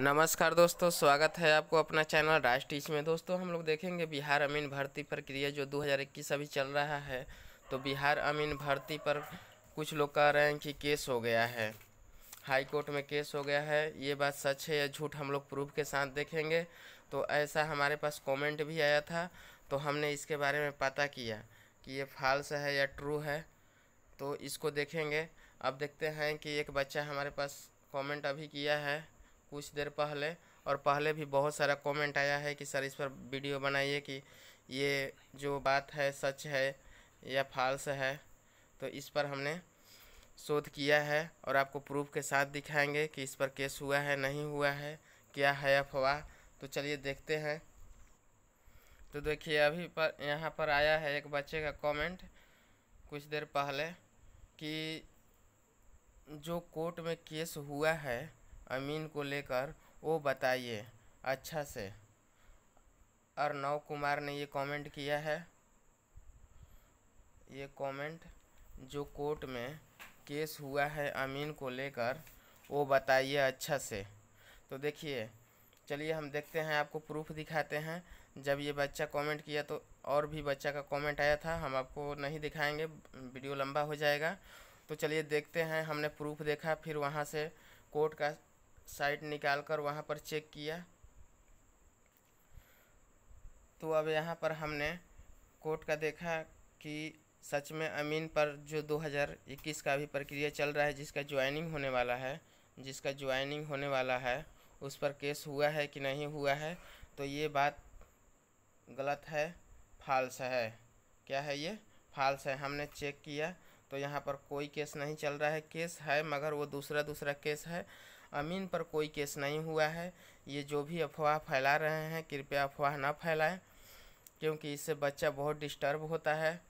नमस्कार दोस्तों स्वागत है आपको अपना चैनल राज टीच में दोस्तों हम लोग देखेंगे बिहार अमीन भर्ती प्रक्रिया जो 2021 अभी चल रहा है तो बिहार अमीन भर्ती पर कुछ लोग कह रहे हैं कि केस हो गया है हाई कोर्ट में केस हो गया है ये बात सच है या झूठ हम लोग प्रूफ के साथ देखेंगे तो ऐसा हमारे पास कॉमेंट भी आया था तो हमने इसके बारे में पता किया कि ये फाल्स है या ट्रू है तो इसको देखेंगे अब देखते हैं कि एक बच्चा हमारे पास कमेंट अभी किया है कुछ देर पहले और पहले भी बहुत सारा कमेंट आया है कि सर इस पर वीडियो बनाइए कि ये जो बात है सच है या फाल्स है तो इस पर हमने शोध किया है और आपको प्रूफ के साथ दिखाएंगे कि इस पर केस हुआ है नहीं हुआ है क्या है अफवाह तो चलिए देखते हैं तो देखिए अभी पर यहाँ पर आया है एक बच्चे का कमेंट कुछ देर पहले कि जो कोर्ट में केस हुआ है अमीन को लेकर वो बताइए अच्छा से अर्नव कुमार ने ये कमेंट किया है ये कमेंट जो कोर्ट में केस हुआ है अमीन को लेकर वो बताइए अच्छा से तो देखिए चलिए हम देखते हैं आपको प्रूफ दिखाते हैं जब ये बच्चा कमेंट किया तो और भी बच्चा का कमेंट आया था हम आपको नहीं दिखाएंगे वीडियो लंबा हो जाएगा तो चलिए देखते हैं हमने प्रूफ देखा फिर वहाँ से कोर्ट का साइट निकाल कर वहाँ पर चेक किया तो अब यहाँ पर हमने कोर्ट का देखा कि सच में अमीन पर जो 2021 का भी प्रक्रिया चल रहा है जिसका ज्वाइनिंग होने वाला है जिसका ज्वाइनिंग होने वाला है उस पर केस हुआ है कि नहीं हुआ है तो ये बात गलत है फाल्स है क्या है ये फाल्स है हमने चेक किया तो यहाँ पर कोई केस नहीं चल रहा है केस है मगर वो दूसरा दूसरा केस है अमीन पर कोई केस नहीं हुआ है ये जो भी अफवाह फैला रहे हैं कृपया अफवाह ना फैलाएं क्योंकि इससे बच्चा बहुत डिस्टर्ब होता है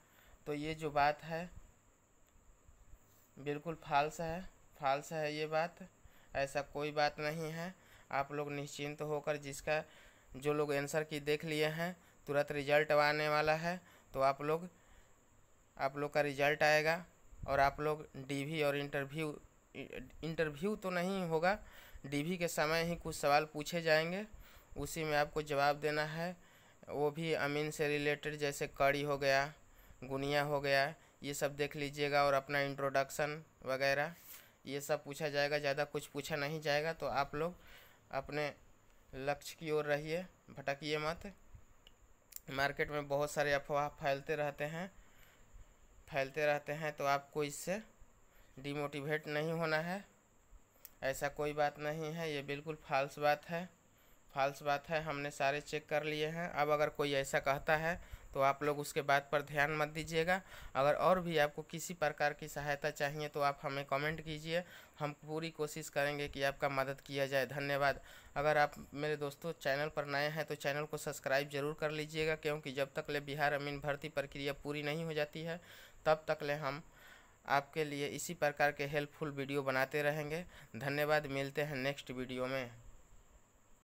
तो ये जो बात है बिल्कुल फाल्स है फाल्स है ये बात ऐसा कोई बात नहीं है आप लोग निश्चिंत तो होकर जिसका जो लोग आंसर की देख लिए हैं तुरंत रिजल्ट आने वाला है तो आप लोग आप लोग का रिजल्ट आएगा और आप लोग डीवी और इंटरव्यू इंटरव्यू तो नहीं होगा डीवी के समय ही कुछ सवाल पूछे जाएंगे उसी में आपको जवाब देना है वो भी अमीन से रिलेटेड जैसे कड़ी हो गया गुनिया हो गया ये सब देख लीजिएगा और अपना इंट्रोडक्शन वगैरह ये सब पूछा जाएगा ज़्यादा कुछ पूछा नहीं जाएगा तो आप लोग अपने लक्ष्य की ओर रहिए भटकिए मत मार्केट में बहुत सारे अफवाह फैलते रहते हैं फैलते रहते हैं तो आपको इससे डिमोटिवेट नहीं होना है ऐसा कोई बात नहीं है ये बिल्कुल फाल्स बात है फाल्स बात है हमने सारे चेक कर लिए हैं अब अगर कोई ऐसा कहता है तो आप लोग उसके बात पर ध्यान मत दीजिएगा अगर और भी आपको किसी प्रकार की सहायता चाहिए तो आप हमें कमेंट कीजिए हम पूरी कोशिश करेंगे कि आपका मदद किया जाए धन्यवाद अगर आप मेरे दोस्तों चैनल पर नए हैं तो चैनल को सब्सक्राइब जरूर कर लीजिएगा क्योंकि जब तक ले बिहार अमीन भर्ती प्रक्रिया पूरी नहीं हो जाती है तब तक ले हम आपके लिए इसी प्रकार के हेल्पफुल वीडियो बनाते रहेंगे धन्यवाद मिलते हैं नेक्स्ट वीडियो में